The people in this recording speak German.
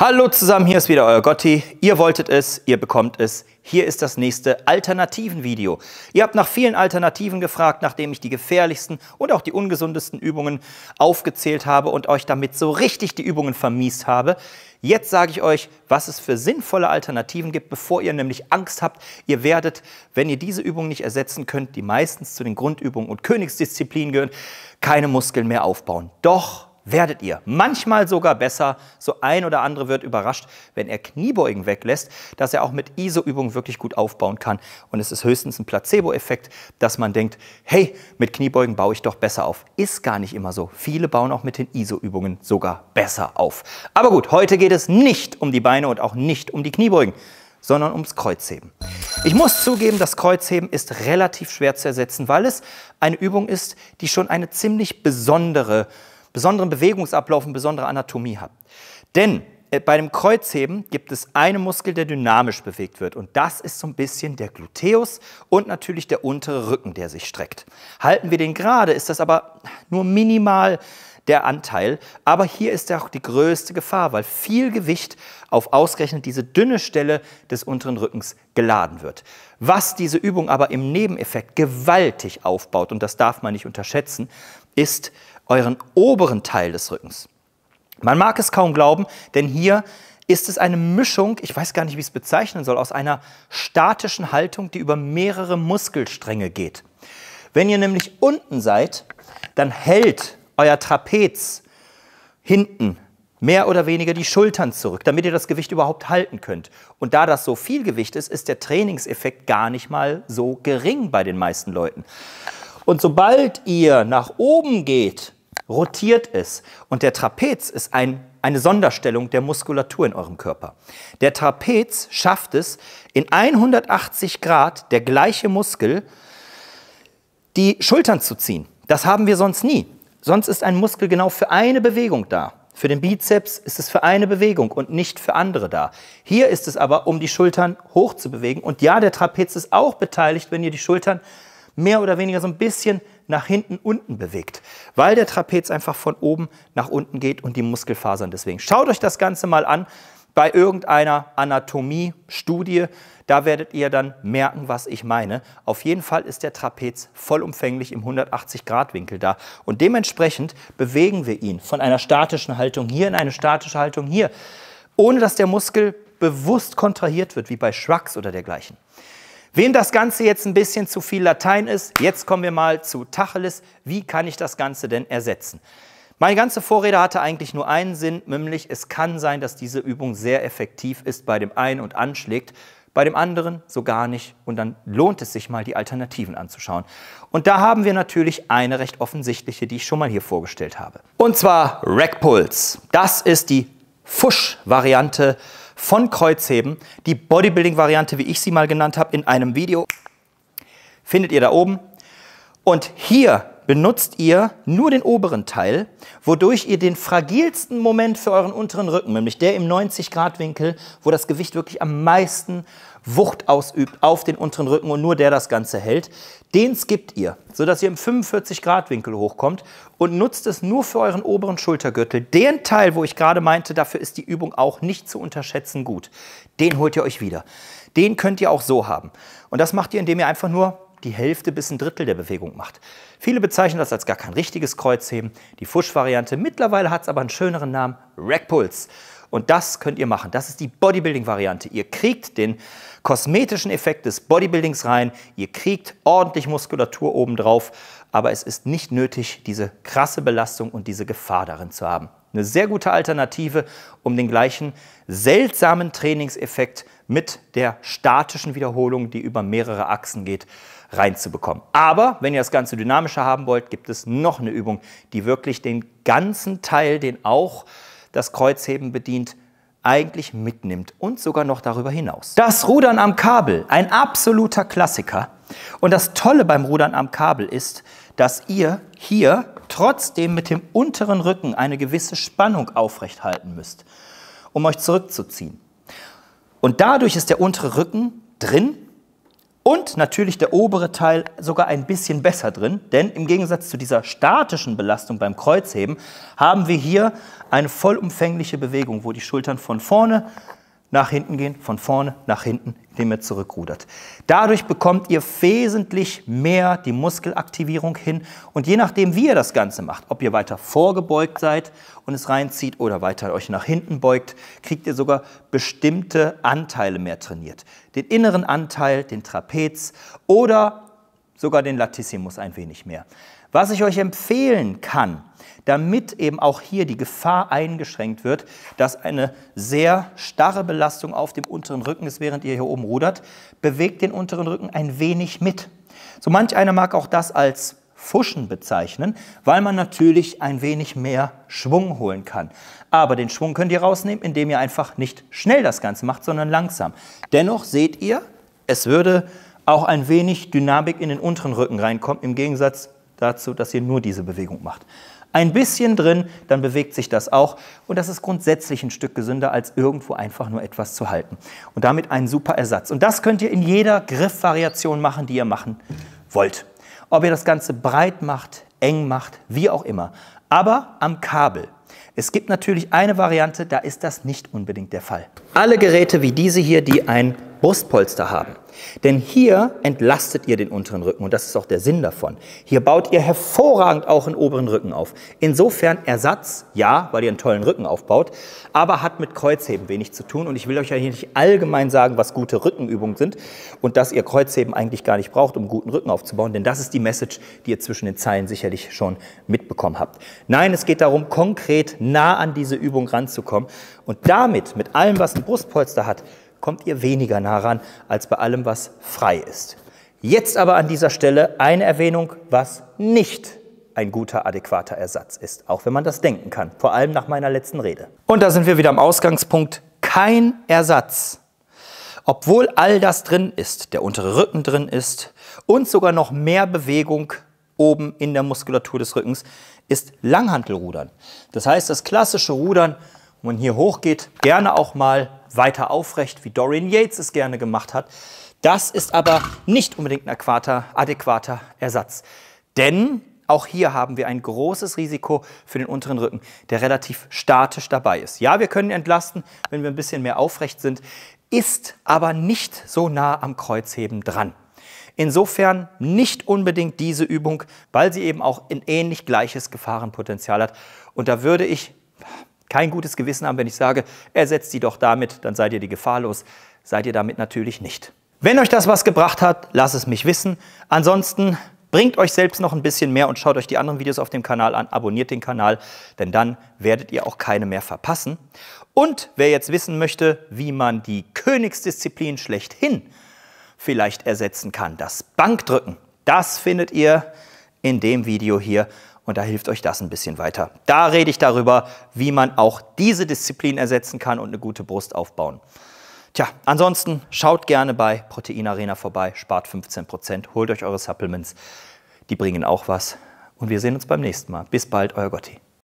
Hallo zusammen, hier ist wieder euer Gotti. Ihr wolltet es, ihr bekommt es. Hier ist das nächste Alternativen-Video. Ihr habt nach vielen Alternativen gefragt, nachdem ich die gefährlichsten und auch die ungesundesten Übungen aufgezählt habe und euch damit so richtig die Übungen vermiest habe. Jetzt sage ich euch, was es für sinnvolle Alternativen gibt, bevor ihr nämlich Angst habt. Ihr werdet, wenn ihr diese Übungen nicht ersetzen könnt, die meistens zu den Grundübungen und Königsdisziplinen gehören, keine Muskeln mehr aufbauen. Doch werdet ihr. Manchmal sogar besser. So ein oder andere wird überrascht, wenn er Kniebeugen weglässt, dass er auch mit ISO-Übungen wirklich gut aufbauen kann. Und es ist höchstens ein Placebo-Effekt, dass man denkt, hey, mit Kniebeugen baue ich doch besser auf. Ist gar nicht immer so. Viele bauen auch mit den ISO-Übungen sogar besser auf. Aber gut, heute geht es nicht um die Beine und auch nicht um die Kniebeugen sondern ums Kreuzheben. Ich muss zugeben, das Kreuzheben ist relativ schwer zu ersetzen, weil es eine Übung ist, die schon eine ziemlich besondere besonderen Bewegungsablauf und besondere Anatomie habt. Denn äh, bei dem Kreuzheben gibt es einen Muskel, der dynamisch bewegt wird. Und das ist so ein bisschen der Gluteus und natürlich der untere Rücken, der sich streckt. Halten wir den gerade, ist das aber nur minimal der Anteil. Aber hier ist ja auch die größte Gefahr, weil viel Gewicht auf ausgerechnet diese dünne Stelle des unteren Rückens geladen wird. Was diese Übung aber im Nebeneffekt gewaltig aufbaut, und das darf man nicht unterschätzen, ist euren oberen Teil des Rückens. Man mag es kaum glauben, denn hier ist es eine Mischung, ich weiß gar nicht, wie ich es bezeichnen soll, aus einer statischen Haltung, die über mehrere Muskelstränge geht. Wenn ihr nämlich unten seid, dann hält euer Trapez hinten mehr oder weniger die Schultern zurück, damit ihr das Gewicht überhaupt halten könnt. Und da das so viel Gewicht ist, ist der Trainingseffekt gar nicht mal so gering bei den meisten Leuten. Und sobald ihr nach oben geht, rotiert es. Und der Trapez ist ein, eine Sonderstellung der Muskulatur in eurem Körper. Der Trapez schafft es, in 180 Grad der gleiche Muskel die Schultern zu ziehen. Das haben wir sonst nie. Sonst ist ein Muskel genau für eine Bewegung da. Für den Bizeps ist es für eine Bewegung und nicht für andere da. Hier ist es aber, um die Schultern hoch zu bewegen. Und ja, der Trapez ist auch beteiligt, wenn ihr die Schultern mehr oder weniger so ein bisschen nach hinten unten bewegt, weil der Trapez einfach von oben nach unten geht und die Muskelfasern deswegen. Schaut euch das Ganze mal an bei irgendeiner Anatomiestudie. Da werdet ihr dann merken, was ich meine. Auf jeden Fall ist der Trapez vollumfänglich im 180-Grad-Winkel da. Und dementsprechend bewegen wir ihn von einer statischen Haltung hier in eine statische Haltung hier, ohne dass der Muskel bewusst kontrahiert wird, wie bei Schwachs oder dergleichen. Wem das Ganze jetzt ein bisschen zu viel Latein ist, jetzt kommen wir mal zu Tacheles. Wie kann ich das Ganze denn ersetzen? Meine ganze Vorrede hatte eigentlich nur einen Sinn, nämlich es kann sein, dass diese Übung sehr effektiv ist bei dem einen und anschlägt, bei dem anderen so gar nicht. Und dann lohnt es sich mal, die Alternativen anzuschauen. Und da haben wir natürlich eine recht offensichtliche, die ich schon mal hier vorgestellt habe. Und zwar Rackpulls. Das ist die Fusch-Variante von Kreuzheben, die Bodybuilding-Variante, wie ich sie mal genannt habe, in einem Video. Findet ihr da oben. Und hier benutzt ihr nur den oberen Teil, wodurch ihr den fragilsten Moment für euren unteren Rücken, nämlich der im 90-Grad-Winkel, wo das Gewicht wirklich am meisten Wucht ausübt auf den unteren Rücken und nur der das Ganze hält, den skippt ihr, sodass ihr im 45-Grad-Winkel hochkommt und nutzt es nur für euren oberen Schultergürtel. Den Teil, wo ich gerade meinte, dafür ist die Übung auch nicht zu unterschätzen gut. Den holt ihr euch wieder. Den könnt ihr auch so haben. Und das macht ihr, indem ihr einfach nur die Hälfte bis ein Drittel der Bewegung macht. Viele bezeichnen das als gar kein richtiges Kreuzheben, die Fusch-Variante. Mittlerweile hat es aber einen schöneren Namen, Rack und das könnt ihr machen. Das ist die Bodybuilding-Variante. Ihr kriegt den kosmetischen Effekt des Bodybuildings rein. Ihr kriegt ordentlich Muskulatur obendrauf. Aber es ist nicht nötig, diese krasse Belastung und diese Gefahr darin zu haben. Eine sehr gute Alternative, um den gleichen seltsamen Trainingseffekt mit der statischen Wiederholung, die über mehrere Achsen geht, reinzubekommen. Aber wenn ihr das Ganze dynamischer haben wollt, gibt es noch eine Übung, die wirklich den ganzen Teil, den auch das Kreuzheben bedient, eigentlich mitnimmt und sogar noch darüber hinaus. Das Rudern am Kabel, ein absoluter Klassiker. Und das Tolle beim Rudern am Kabel ist, dass ihr hier trotzdem mit dem unteren Rücken eine gewisse Spannung aufrecht halten müsst, um euch zurückzuziehen. Und dadurch ist der untere Rücken drin und natürlich der obere Teil sogar ein bisschen besser drin, denn im Gegensatz zu dieser statischen Belastung beim Kreuzheben haben wir hier eine vollumfängliche Bewegung, wo die Schultern von vorne nach hinten gehen, von vorne nach hinten, indem ihr zurückrudert. Dadurch bekommt ihr wesentlich mehr die Muskelaktivierung hin und je nachdem, wie ihr das Ganze macht, ob ihr weiter vorgebeugt seid und es reinzieht oder weiter euch nach hinten beugt, kriegt ihr sogar bestimmte Anteile mehr trainiert. Den inneren Anteil, den Trapez oder sogar den Latissimus ein wenig mehr. Was ich euch empfehlen kann, damit eben auch hier die Gefahr eingeschränkt wird, dass eine sehr starre Belastung auf dem unteren Rücken ist, während ihr hier oben rudert, bewegt den unteren Rücken ein wenig mit. So manch einer mag auch das als Fuschen bezeichnen, weil man natürlich ein wenig mehr Schwung holen kann. Aber den Schwung könnt ihr rausnehmen, indem ihr einfach nicht schnell das Ganze macht, sondern langsam. Dennoch seht ihr, es würde auch ein wenig Dynamik in den unteren Rücken reinkommen, im Gegensatz dazu, dass ihr nur diese Bewegung macht. Ein bisschen drin, dann bewegt sich das auch. Und das ist grundsätzlich ein Stück gesünder, als irgendwo einfach nur etwas zu halten. Und damit ein super Ersatz. Und das könnt ihr in jeder Griffvariation machen, die ihr machen wollt. Ob ihr das Ganze breit macht, eng macht, wie auch immer. Aber am Kabel. Es gibt natürlich eine Variante, da ist das nicht unbedingt der Fall. Alle Geräte wie diese hier, die ein Brustpolster haben. Denn hier entlastet ihr den unteren Rücken und das ist auch der Sinn davon. Hier baut ihr hervorragend auch einen oberen Rücken auf. Insofern Ersatz, ja, weil ihr einen tollen Rücken aufbaut, aber hat mit Kreuzheben wenig zu tun und ich will euch ja hier nicht allgemein sagen, was gute Rückenübungen sind und dass ihr Kreuzheben eigentlich gar nicht braucht, um guten Rücken aufzubauen, denn das ist die Message, die ihr zwischen den Zeilen sicherlich schon mitbekommen habt. Nein, es geht darum, konkret nah an diese Übung ranzukommen und damit mit allem, was ein Brustpolster hat, kommt ihr weniger nah ran als bei allem, was frei ist. Jetzt aber an dieser Stelle eine Erwähnung, was nicht ein guter, adäquater Ersatz ist, auch wenn man das denken kann, vor allem nach meiner letzten Rede. Und da sind wir wieder am Ausgangspunkt, kein Ersatz. Obwohl all das drin ist, der untere Rücken drin ist und sogar noch mehr Bewegung oben in der Muskulatur des Rückens, ist Langhantelrudern. Das heißt, das klassische Rudern wenn man hier hochgeht, gerne auch mal weiter aufrecht, wie Dorian Yates es gerne gemacht hat. Das ist aber nicht unbedingt ein adäquater Ersatz. Denn auch hier haben wir ein großes Risiko für den unteren Rücken, der relativ statisch dabei ist. Ja, wir können entlasten, wenn wir ein bisschen mehr aufrecht sind, ist aber nicht so nah am Kreuzheben dran. Insofern nicht unbedingt diese Übung, weil sie eben auch ein ähnlich gleiches Gefahrenpotenzial hat. Und da würde ich kein gutes Gewissen haben, wenn ich sage, ersetzt sie doch damit, dann seid ihr die Gefahr los. Seid ihr damit natürlich nicht. Wenn euch das was gebracht hat, lasst es mich wissen. Ansonsten bringt euch selbst noch ein bisschen mehr und schaut euch die anderen Videos auf dem Kanal an, abonniert den Kanal, denn dann werdet ihr auch keine mehr verpassen. Und wer jetzt wissen möchte, wie man die Königsdisziplin schlechthin vielleicht ersetzen kann, das Bankdrücken, das findet ihr in dem Video hier und da hilft euch das ein bisschen weiter. Da rede ich darüber, wie man auch diese Disziplin ersetzen kann und eine gute Brust aufbauen. Tja, ansonsten schaut gerne bei Protein Arena vorbei, spart 15%, holt euch eure Supplements. Die bringen auch was. Und wir sehen uns beim nächsten Mal. Bis bald, euer Gotti.